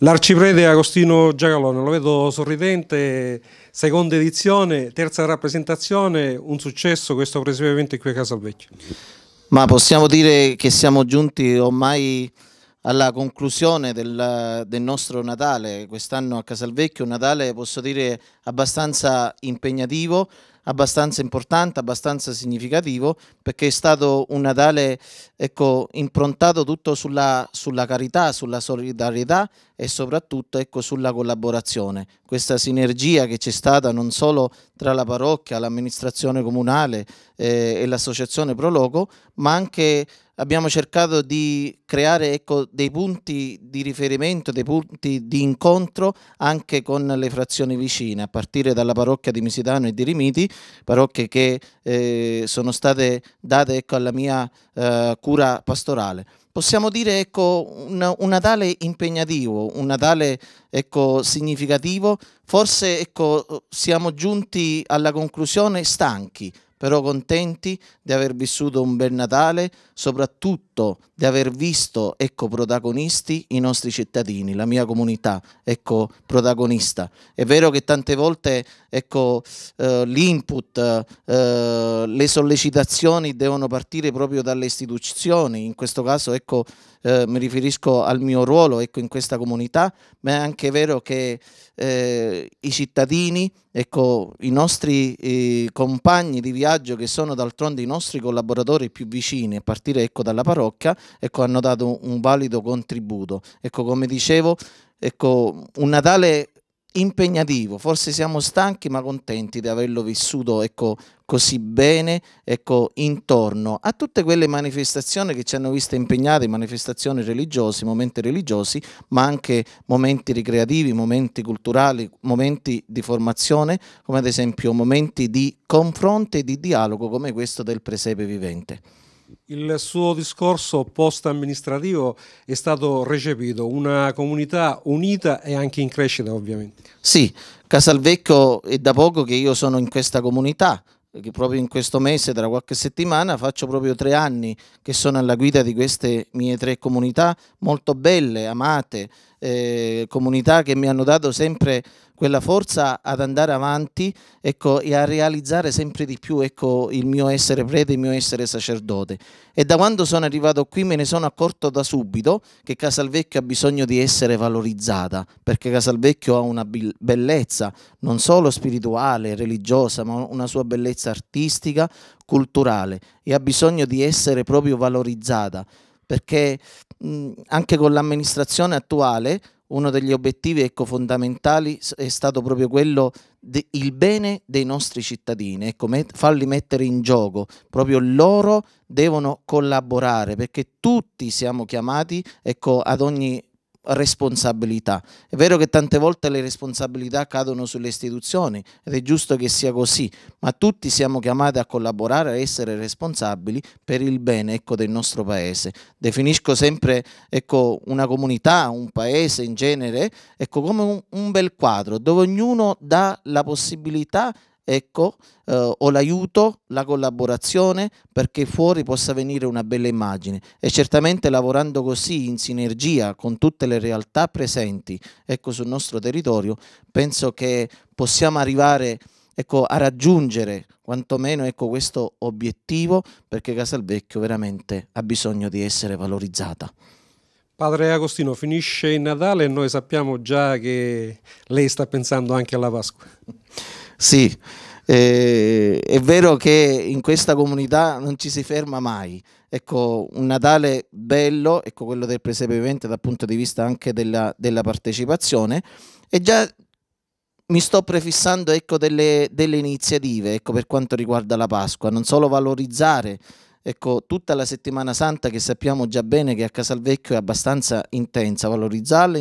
L'arciprete Agostino Giacalone, lo vedo sorridente, seconda edizione, terza rappresentazione, un successo questo presidio evento qui a Casalvecchio. Ma possiamo dire che siamo giunti ormai alla conclusione del, del, nostro Natale, quest'anno a Casalvecchio, un Natale posso dire abbastanza impegnativo, abbastanza importante, abbastanza significativo, perché è stato un Natale ecco, improntato tutto sulla, sulla, carità, sulla solidarietà e soprattutto ecco, sulla collaborazione. Questa sinergia che c'è stata non solo tra la parrocchia, l'amministrazione comunale eh, e l'associazione Proloco, ma anche abbiamo cercato di creare ecco, dei punti di riferimento, dei punti di incontro anche con le frazioni vicine, a partire dalla parrocchia di Misidano e di Rimiti, parrocchie che eh, sono state date ecco, alla mia eh, cura pastorale. Possiamo dire ecco, un, un, Natale impegnativo, un Natale ecco, significativo, forse ecco, siamo giunti alla conclusione stanchi, però contenti di aver vissuto un bel Natale, soprattutto di aver visto, ecco, protagonisti i nostri cittadini, la mia comunità, ecco, protagonista. È vero che tante volte, ecco, eh, l'input, eh, le sollecitazioni devono partire proprio dalle istituzioni, in questo caso, ecco, eh, mi riferisco al mio ruolo, ecco, in questa comunità, ma è anche vero che eh, i cittadini, ecco, i nostri eh, compagni di viaggio villaggio che sono d'altronde i nostri collaboratori più vicini a partire ecco, dalla parrocchia ecco, hanno dato un valido contributo. Ecco, come dicevo, ecco, un Natale impegnativo, forse siamo stanchi ma contenti di averlo vissuto ecco, così bene ecco, intorno a tutte quelle manifestazioni che ci hanno visto impegnati, manifestazioni religiose, momenti religiosi, ma anche momenti ricreativi, momenti culturali, momenti di formazione, come ad esempio momenti di confronto e di dialogo come questo del presepe vivente. Il suo discorso post-amministrativo è stato recepito, una comunità unita e anche in crescita ovviamente. Sì, Casalvecchio è da poco che io sono in questa comunità, che proprio in questo mese, tra qualche settimana, faccio proprio tre anni che sono alla guida di queste mie tre comunità molto belle, amate, eh, comunità che mi hanno dato sempre quella forza ad andare avanti ecco, e a realizzare sempre di più ecco, il mio essere prete, il mio essere sacerdote. E da quando sono arrivato qui me ne sono accorto da subito che Casalvecchio ha bisogno di essere valorizzata, perché Casalvecchio ha una bellezza non solo spirituale, religiosa, ma una sua bellezza artistica, culturale e ha bisogno di essere proprio valorizzata perché mh, anche con l'amministrazione attuale uno degli obiettivi ecco, fondamentali è stato proprio quello del bene dei nostri cittadini, ecco, met, farli mettere in gioco, proprio loro devono collaborare perché tutti siamo chiamati ecco, ad ogni responsabilità. È vero che tante volte le responsabilità cadono sulle istituzioni ed è giusto che sia così, ma tutti siamo chiamati a collaborare, a essere responsabili per il bene ecco, del nostro paese. Definisco sempre ecco, una comunità, un paese in genere, ecco, come un, un bel quadro dove ognuno dà la possibilità ecco, eh, o l'aiuto, la collaborazione perché fuori possa venire una bella immagine e certamente lavorando così in sinergia con tutte le realtà presenti ecco, sul nostro territorio penso che possiamo arrivare ecco, a raggiungere quantomeno ecco, questo obiettivo perché Casalvecchio veramente ha bisogno di essere valorizzata. Padre Agostino, finisce il Natale e noi sappiamo già che lei sta pensando anche alla Pasqua. Sì, eh, è vero che in questa comunità non ci si ferma mai. Ecco, un Natale bello, ecco quello del presepe vivente dal punto di vista anche della, della partecipazione. E già mi sto prefissando ecco, delle, delle iniziative ecco, per quanto riguarda la Pasqua, non solo valorizzare Ecco, tutta la settimana santa che sappiamo già bene che a Casalvecchio è abbastanza intensa, valorizzarla,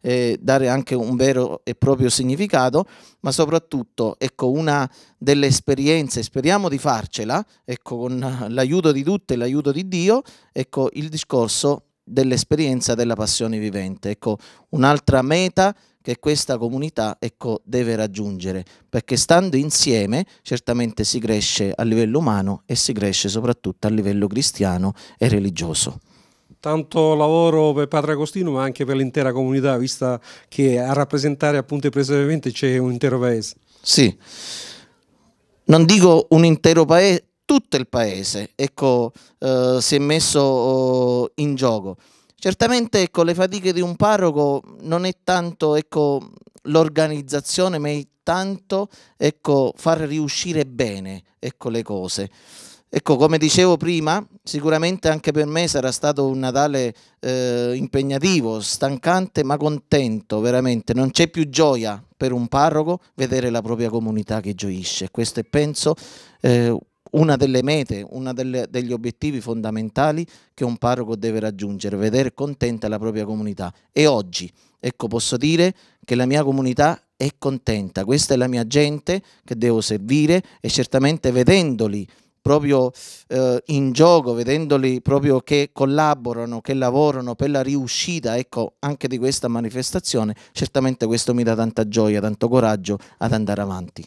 eh, dare anche un vero e proprio significato, ma soprattutto, ecco, una delle esperienze, speriamo di farcela, ecco, con l'aiuto di tutte e l'aiuto di Dio, ecco, il discorso dell'esperienza della passione vivente. Ecco, un'altra meta che questa comunità ecco, deve raggiungere, perché stando insieme certamente si cresce a livello umano e si cresce soprattutto a livello cristiano e religioso tanto lavoro per Padre Agostino ma anche per l'intera comunità vista che a rappresentare appunto precisamente c'è un intero paese. Sì, non dico un intero paese, tutto il paese ecco, eh, si è messo oh, in gioco. Certamente ecco, le fatiche di un parroco non è tanto ecco, l'organizzazione, ma è tanto ecco, far riuscire bene ecco, le cose. Ecco, come dicevo prima, sicuramente anche per me sarà stato un Natale eh, impegnativo, stancante, ma contento, veramente. Non c'è più gioia per un parroco vedere la propria comunità che gioisce. Questo è, penso, eh, una delle mete, uno degli obiettivi fondamentali che un parroco deve raggiungere, vedere contenta la propria comunità. E oggi, ecco, posso dire che la mia comunità è contenta, questa è la mia gente che devo servire e certamente vedendoli proprio eh, in gioco, vedendoli proprio che collaborano, che lavorano per la riuscita ecco, anche di questa manifestazione, certamente questo mi dà tanta gioia, tanto coraggio ad andare avanti.